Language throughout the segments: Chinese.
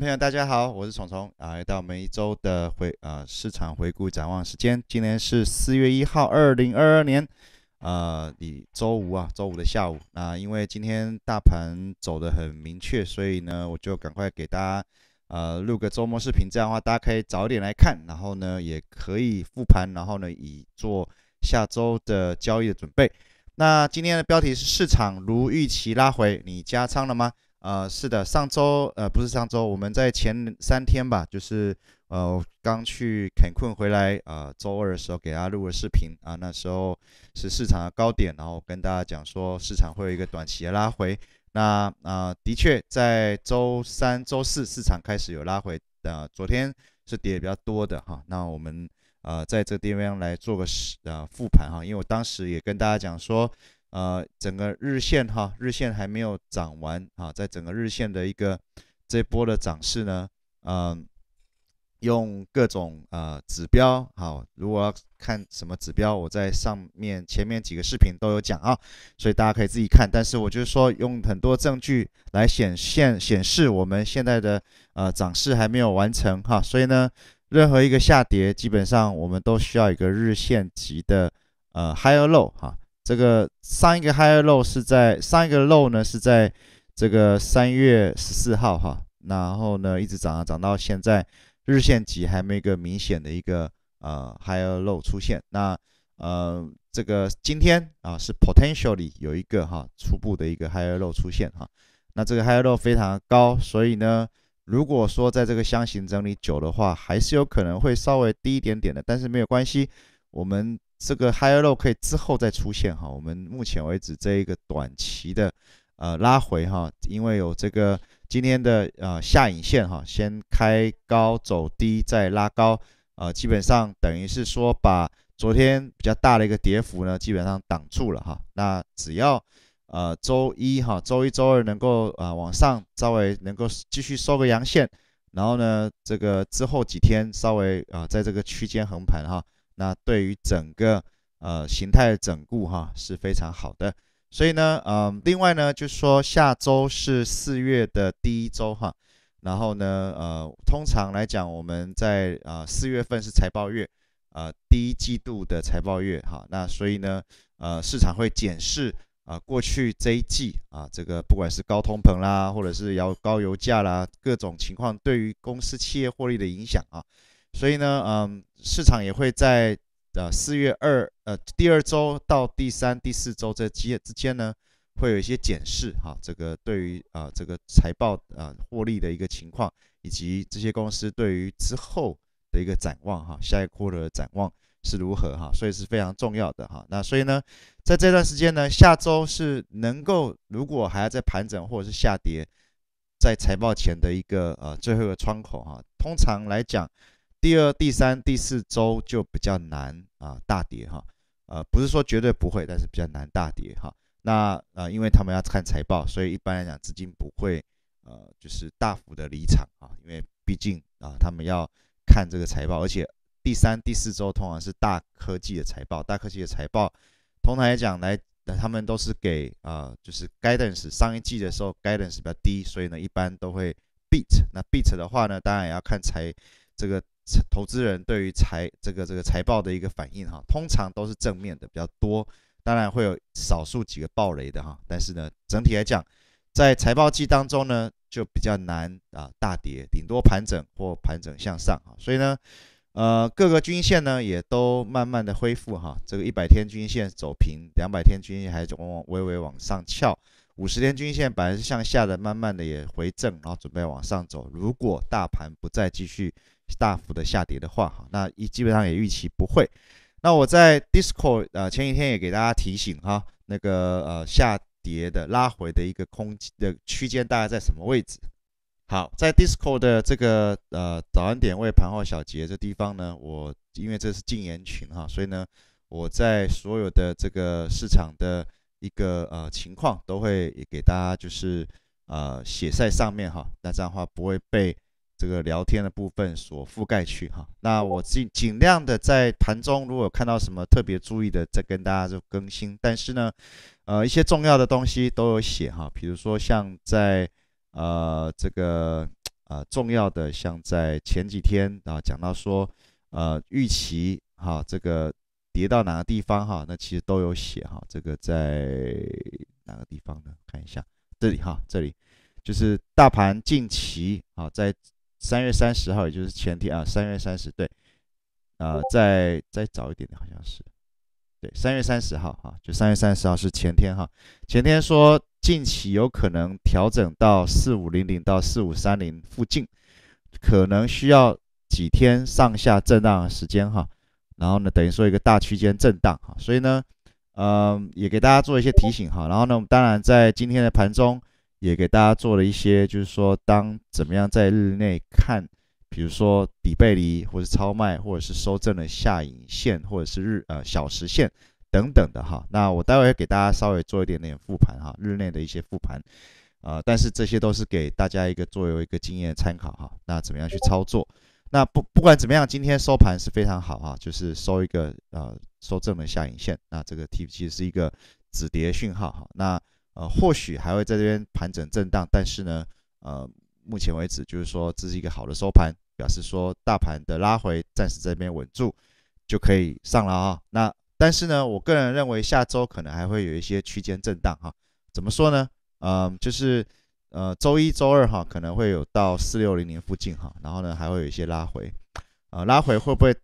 朋友，大家好，我是虫虫，来到一周的回啊市场回顾展望时间，今天是四月一号，二零二二年，呃，你周五啊，周五的下午，那因为今天大盘走的很明确，所以呢，我就赶快给大家呃录个周末视频，这样的话大家可以早点来看，然后呢，也可以复盘，然后呢，以做下周的交易的准备。那今天的标题是市场如预期拉回，你加仓了吗？呃，是的，上周呃不是上周，我们在前三天吧，就是呃刚去肯困回来啊，周二的时候给大家录了视频啊，那时候是市场的高点，然后跟大家讲说市场会有一个短期的拉回，那啊的确在周三、周四市场开始有拉回，呃昨天是跌比较多的哈，那我们啊在这地方来做个呃复盘哈，因为我当时也跟大家讲说。呃，整个日线哈，日线还没有涨完啊，在整个日线的一个这波的涨势呢，嗯，用各种呃指标好，如果要看什么指标，我在上面前面几个视频都有讲啊，所以大家可以自己看。但是我就说用很多证据来显现显示我们现在的呃涨势还没有完成哈，所以呢，任何一个下跌，基本上我们都需要一个日线级的呃 high e r low 哈。这个上一个 high low 是在上一个 low 呢，是在这个三月十四号哈，然后呢一直涨啊涨到现在，日线级还没一个明显的一个呃 high low 出现。那呃这个今天啊是 potential 里有一个哈初步的一个 high low 出现哈，那这个 high low 非常高，所以呢如果说在这个箱型整理久的话，还是有可能会稍微低一点点的，但是没有关系，我们。这个 higher low 可以之后再出现哈，我们目前为止这一个短期的呃拉回哈，因为有这个今天的呃下影线哈，先开高走低再拉高，呃基本上等于是说把昨天比较大的一个跌幅呢基本上挡住了哈，那只要呃周一哈，周一、周二能够呃往上稍微能够继续收个阳线，然后呢这个之后几天稍微啊在这个区间横盘哈。那对于整个呃形态整固哈是非常好的，所以呢，嗯，另外呢，就是说下周是四月的第一周哈，然后呢，呃，通常来讲我们在啊四月份是财报月，啊第一季度的财报月哈，那所以呢，呃，市场会检视啊过去这一季啊这个不管是高通膨啦，或者是要高油价啦，各种情况对于公司企业获利的影响啊，所以呢，嗯。市场也会在呃四月二呃第二周到第三、第四周这几日之间呢，会有一些检视哈，这个对于啊这个财报啊获利的一个情况，以及这些公司对于之后的一个展望哈，下一波的展望是如何哈，所以是非常重要的哈。那所以呢，在这段时间呢，下周是能够如果还要在盘整或者是下跌，在财报前的一个呃最后一个窗口哈，通常来讲。第二、第三、第四周就比较难啊，大跌哈，呃，不是说绝对不会，但是比较难大跌哈。那呃，因为他们要看财报，所以一般来讲资金不会呃，就是大幅的离场啊，因为毕竟啊，他们要看这个财报，而且第三、第四周通常是大科技的财报，大科技的财报通常来讲来，他们都是给啊，就是 guidance，上一季的时候 guidance 比较低，所以呢，一般都会 beat。那 beat 的话呢，当然也要看财这个。投资人对于财这个这个财报的一个反应哈，通常都是正面的比较多，当然会有少数几个爆雷的哈，但是呢，整体来讲，在财报季当中呢，就比较难啊大跌，顶多盘整或盘整向上啊，所以呢，呃，各个均线呢也都慢慢的恢复哈，这个一百天均线走平，两百天均线还往往微微往上翘，五十天均线本来是向下的，慢慢的也回正，然后准备往上走，如果大盘不再继续。大幅的下跌的话，哈，那一基本上也预期不会。那我在 Discord 呃前几天也给大家提醒哈，那个呃下跌的拉回的一个空的区间大概在什么位置？好，在 Discord 的这个呃早安点位盘后小结这地方呢，我因为这是禁言群哈，所以呢，我在所有的这个市场的一个呃情况都会给大家就是呃写在上面哈，那这样的话不会被。这个聊天的部分所覆盖去哈，那我尽尽量的在盘中，如果看到什么特别注意的，再跟大家就更新。但是呢，呃，一些重要的东西都有写哈，比如说像在呃这个呃重要的像在前几天啊讲到说呃预期哈这个跌到哪个地方哈，那其实都有写哈。这个在哪个地方呢？看一下这里哈，这里就是大盘近期啊在。三月三十号，也就是前天啊，三月三十对，啊，再再早一点的，好像是，对，三月三十号哈，就三月三十号是前天哈，前天说近期有可能调整到四五零零到四五三零附近，可能需要几天上下震荡的时间哈，然后呢，等于说一个大区间震荡哈，所以呢，嗯，也给大家做一些提醒哈，然后呢，我们当然在今天的盘中。也给大家做了一些，就是说，当怎么样在日内看，比如说底背离，或者超卖，或者是收正的下影线，或者是日呃小时线等等的哈。那我待会给大家稍微做一点点复盘哈，日内的一些复盘啊。但是这些都是给大家一个作为一个经验参考哈。那怎么样去操作？那不不管怎么样，今天收盘是非常好哈，就是收一个呃收正的下影线。那这个 T 其实是一个止跌讯号哈。那呃，或许还会在这边盘整震荡，但是呢，呃，目前为止就是说这是一个好的收盘，表示说大盘的拉回暂时这边稳住，就可以上了啊。那但是呢，我个人认为下周可能还会有一些区间震荡哈。怎么说呢？嗯，就是呃，周一周二哈可能会有到四六零零附近哈，然后呢还会有一些拉回，呃，拉回会不会？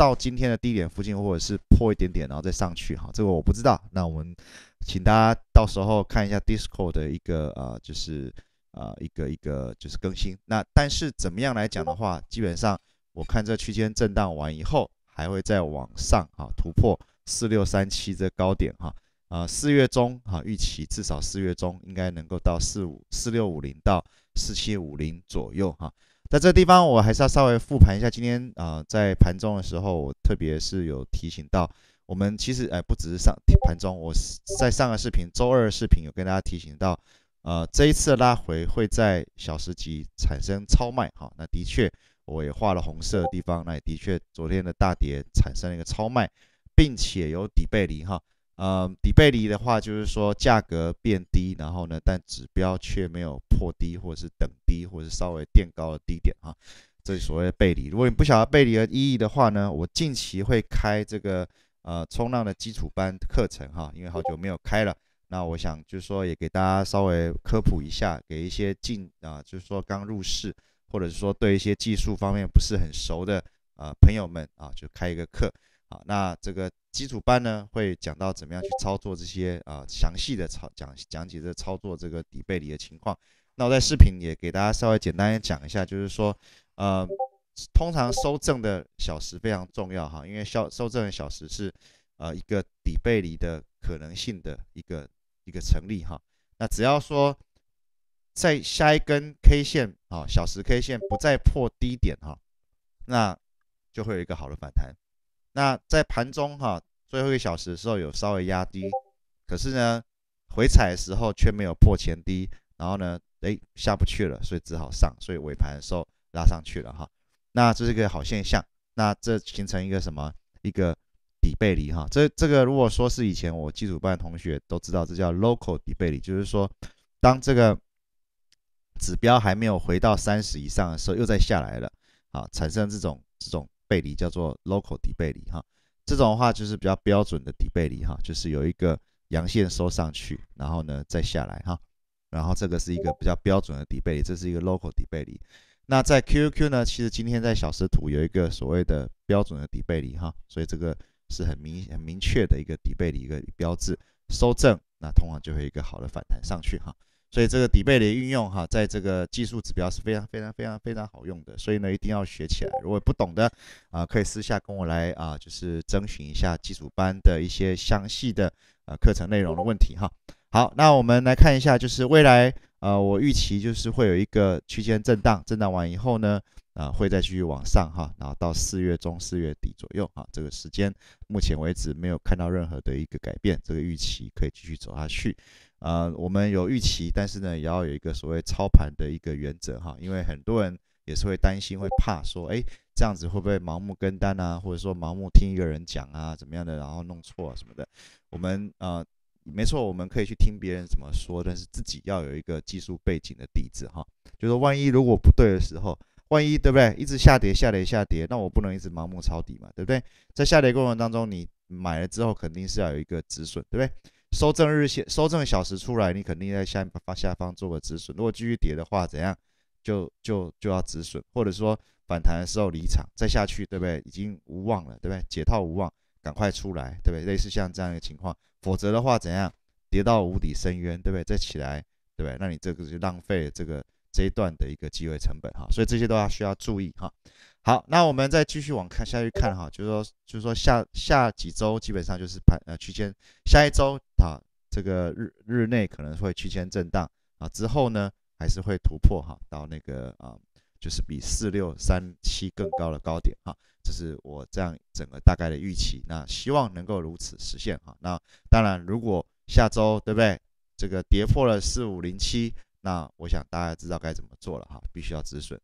到今天的低点附近，或者是破一点点，然后再上去哈，这个我不知道。那我们请大家到时候看一下 Discord 的一个啊，就是啊，一个一个就是更新。那但是怎么样来讲的话，基本上我看这区间震荡完以后，还会再往上啊突破四六三七这高点哈啊四月中哈预期至少四月中应该能够到四五四六五零到四七五零左右哈。在这个地方，我还是要稍微复盘一下今天啊，在盘中的时候，我特别是有提醒到，我们其实哎，不只是上盘中，我在上个视频，周二的视频有跟大家提醒到，呃，这一次拉回会在小时级产生超卖哈。那的确，我也画了红色的地方，那也的确，昨天的大跌产生了一个超卖，并且有底背离哈。呃，底背离的话，就是说价格变低，然后呢，但指标却没有破低，或者是等低，或者是稍微垫高的低点哈，这是所谓的背离。如果你不晓得背离的意义的话呢，我近期会开这个呃冲浪的基础班课程哈，因为好久没有开了，那我想就是说也给大家稍微科普一下，给一些进啊，就是说刚入市，或者是说对一些技术方面不是很熟的啊朋友们啊，就开一个课。啊，那这个基础班呢，会讲到怎么样去操作这些啊，详细的操讲讲解这操作这个底背离的情况。那我在视频也给大家稍微简单讲一下，就是说，呃，通常收正的小时非常重要哈，因为收收正的小时是呃一个底背离的可能性的一个一个成立哈。那只要说在下一根 K 线啊，小时 K 线不再破低点哈，那就会有一个好的反弹。那在盘中哈，最后一个小时的时候有稍微压低，可是呢，回踩的时候却没有破前低，然后呢，哎，下不去了，所以只好上，所以尾盘的时候拉上去了哈。那这是一个好现象，那这形成一个什么一个底背离哈？这这个如果说是以前我基础班的同学都知道，这叫 local 底背离，就是说当这个指标还没有回到三十以上的时候，又再下来了，啊，产生这种这种。背离叫做 local 底背离哈，这种的话就是比较标准的底背离哈，就是有一个阳线收上去，然后呢再下来哈，然后这个是一个比较标准的底背离，这是一个 local 底背离。那在 QQQ 呢，其实今天在小时图有一个所谓的标准的底背离哈，所以这个是很明很明确的一个底背离一个标志，收正那通常就会有一个好的反弹上去哈。所以这个底背离运用哈，在这个技术指标是非常非常非常非常好用的，所以呢一定要学起来。如果不懂的啊，可以私下跟我来啊，就是征询一下基础班的一些详细的呃课程内容的问题哈。好，那我们来看一下，就是未来呃，我预期就是会有一个区间震荡，震荡完以后呢，啊会再继续往上哈，然后到四月中四月底左右哈，这个时间目前为止没有看到任何的一个改变，这个预期可以继续走下去。呃，我们有预期，但是呢，也要有一个所谓操盘的一个原则哈，因为很多人也是会担心、会怕说，哎，这样子会不会盲目跟单啊，或者说盲目听一个人讲啊，怎么样的，然后弄错啊、什么的。我们呃，没错，我们可以去听别人怎么说，但是自己要有一个技术背景的底子哈，就说万一如果不对的时候，万一对不对，一直下跌、下跌、下跌，那我不能一直盲目抄底嘛，对不对？在下跌过程当中，你买了之后，肯定是要有一个止损，对不对？收正日线，收正小时出来，你肯定在下下方做个止损。如果继续跌的话，怎样就就就要止损，或者说反弹的时候离场，再下去，对不对？已经无望了，对不对？解套无望，赶快出来，对不对？类似像这样一个情况，否则的话怎样跌到无底深渊，对不对？再起来，对不对？那你这个就浪费这个这一段的一个机会成本哈，所以这些都要需要注意哈。好，那我们再继续往看下去看哈，就是说，就是说下下几周基本上就是盘呃区间，下一周啊这个日日内可能会区间震荡啊，之后呢还是会突破哈到那个啊就是比四六三七更高的高点哈，这是我这样整个大概的预期，那希望能够如此实现哈。那当然，如果下周对不对这个跌破了四五零七，那我想大家知道该怎么做了哈，必须要止损。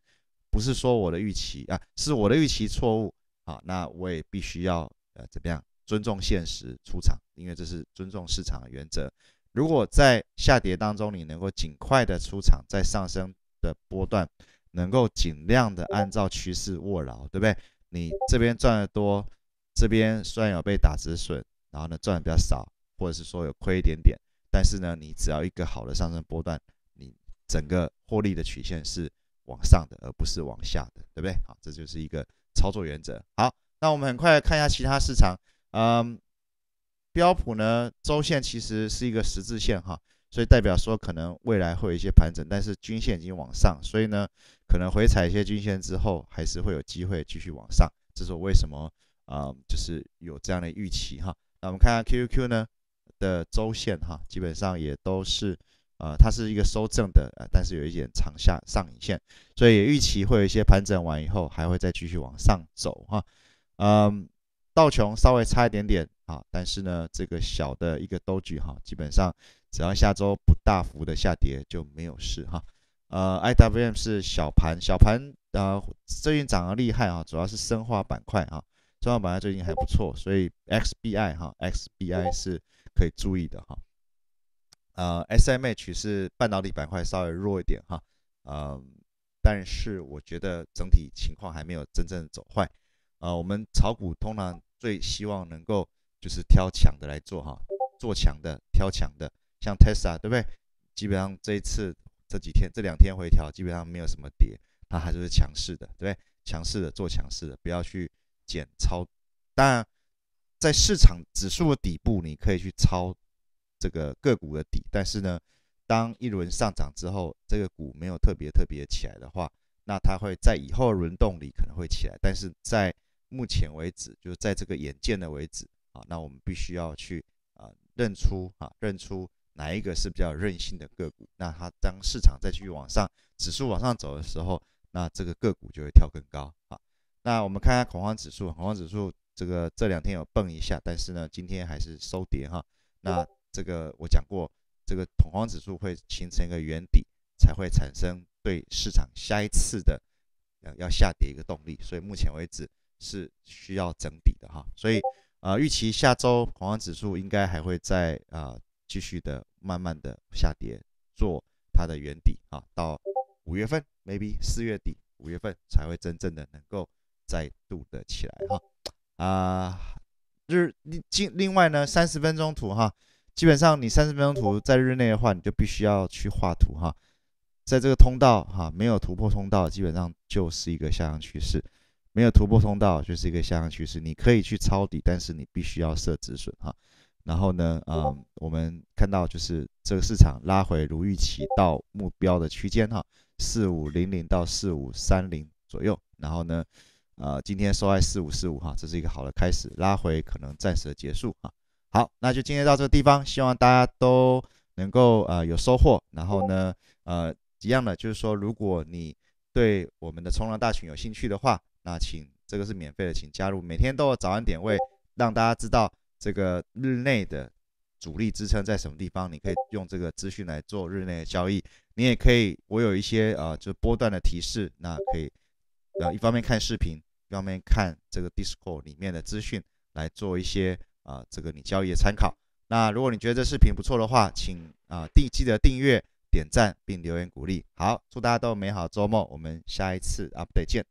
不是说我的预期啊，是我的预期错误啊，那我也必须要呃怎么样尊重现实出场，因为这是尊重市场的原则。如果在下跌当中，你能够尽快的出场，在上升的波段，能够尽量的按照趋势握牢，对不对？你这边赚的多，这边虽然有被打止损，然后呢赚的比较少，或者是说有亏一点点，但是呢，你只要一个好的上升波段，你整个获利的曲线是。往上的而不是往下的，对不对？好，这就是一个操作原则。好，那我们很快看一下其他市场。嗯，标普呢周线其实是一个十字线哈，所以代表说可能未来会有一些盘整，但是均线已经往上，所以呢可能回踩一些均线之后，还是会有机会继续往上。这是我为什么啊，就是有这样的预期哈。那我们看下 QQQ 呢的周线哈，基本上也都是。啊，它是一个收正的，呃，但是有一点长下上影线，所以预期会有一些盘整完以后还会再继续往上走哈，嗯，道琼稍微差一点点啊，但是呢，这个小的一个都距哈，基本上只要下周不大幅的下跌就没有事哈，呃，IWM 是小盘，小盘啊，最近涨得厉害啊，主要是生化板块啊，生化板块最近还不错，所以 XBI 哈，XBI 是可以注意的哈。呃，SMH 是半导体板块稍微弱一点哈，呃，但是我觉得整体情况还没有真正走坏。啊，我们炒股通常最希望能够就是挑强的来做哈，做强的，挑强的，像 Tesla 对不对？基本上这一次这几天这两天回调基本上没有什么跌，它还是强势的对不对？强势的做强势的，不要去减超。当然，在市场指数的底部你可以去超。这个个股的底，但是呢，当一轮上涨之后，这个股没有特别特别起来的话，那它会在以后轮动里可能会起来，但是在目前为止，就是在这个眼见的为止啊，那我们必须要去啊认出啊认出哪一个是比较任性的个股，那它当市场再继续往上，指数往上走的时候，那这个个股就会跳更高啊。那我们看下恐慌指数，恐慌指数这个这两天有蹦一下，但是呢，今天还是收跌哈，那。这个我讲过，这个恐慌指数会形成一个圆底，才会产生对市场下一次的啊要下跌一个动力，所以目前为止是需要整理的哈，所以呃，预期下周恐慌指数应该还会在啊继续的慢慢的下跌，做它的圆底啊，到五月份 maybe 四月底五月份才会真正的能够再度的起来哈，啊，日另另另外呢三十分钟图哈。基本上你三十分钟图在日内的话，你就必须要去画图哈，在这个通道哈没有突破通道，基本上就是一个下降趋势，没有突破通道就是一个下降趋势，你可以去抄底，但是你必须要设止损哈。然后呢，嗯，我们看到就是这个市场拉回如预期到目标的区间哈，四五零零到四五三零左右。然后呢，呃，今天收在四五四五哈，这是一个好的开始，拉回可能暂时的结束啊。好，那就今天到这个地方，希望大家都能够呃有收获。然后呢，呃一样的就是说，如果你对我们的冲浪大群有兴趣的话，那请这个是免费的，请加入。每天都有早安点位，让大家知道这个日内的主力支撑在什么地方。你可以用这个资讯来做日内的交易，你也可以，我有一些呃就是波段的提示，那可以呃一方面看视频，一方面看这个 Discord 里面的资讯来做一些。啊，这个你交易的参考。那如果你觉得这视频不错的话，请啊，记得订阅、点赞并留言鼓励。好，祝大家都美好周末，我们下一次啊，不对，见。